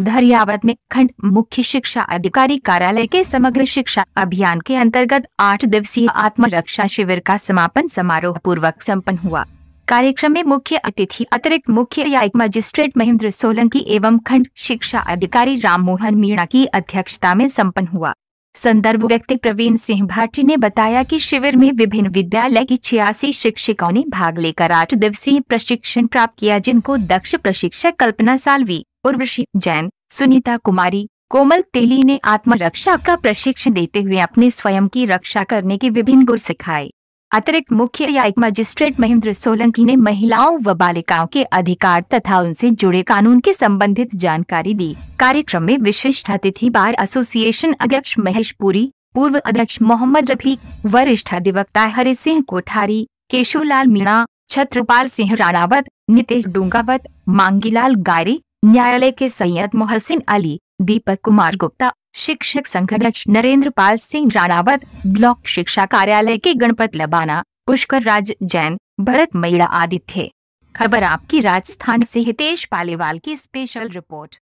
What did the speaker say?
धरियावत में खंड मुख्य शिक्षा अधिकारी कार्यालय के समग्र शिक्षा अभियान के अंतर्गत आठ दिवसीय आत्मरक्षा शिविर का समापन समारोह पूर्वक सम्पन्न हुआ कार्यक्रम में मुख्य अतिथि अतिरिक्त मुख्य मजिस्ट्रेट महेंद्र सोलंकी एवं खंड शिक्षा अधिकारी राम मोहन मीणा की अध्यक्षता में सम्पन्न हुआ संदर्भ व्यक्ति प्रवीण सिंह भाटी ने बताया कि शिविर में विभिन्न विद्यालय की छियासी शिक्षिकाओं ने भाग लेकर आठ दिवसीय प्रशिक्षण प्राप्त किया जिनको दक्ष प्रशिक्षक कल्पना सालवी उर्वशी जैन सुनीता कुमारी कोमल तेली ने आत्मरक्षा का प्रशिक्षण देते हुए अपने स्वयं की रक्षा करने के विभिन्न गुर सिखाए अतिरिक्त मुख्य न्यायिक मजिस्ट्रेट महेंद्र सोलंकी ने महिलाओं व बालिकाओं के अधिकार तथा उनसे जुड़े कानून के संबंधित जानकारी दी कार्यक्रम में विशिष्ट अतिथि बार एसोसिएशन अध्यक्ष महेश पुरी पूर्व अध्यक्ष मोहम्मद रफी वरिष्ठ अधिवक्ता हरि सिंह कोठारी केशवलाल मीणा छत्रपाल सिंह राणावत नितेश डूंगावत मांगीलाल गायरी न्यायालय के सैयद मोहसिन अली दीपक कुमार गुप्ता शिक्षक संघ अध्यक्ष नरेंद्र पाल सिंह राणावत ब्लॉक शिक्षा कार्यालय के गणपत लबाना पुष्कर राज जैन भरत मईड़ा आदि थे खबर आपकी राजस्थान से हितेश पालीवाल की स्पेशल रिपोर्ट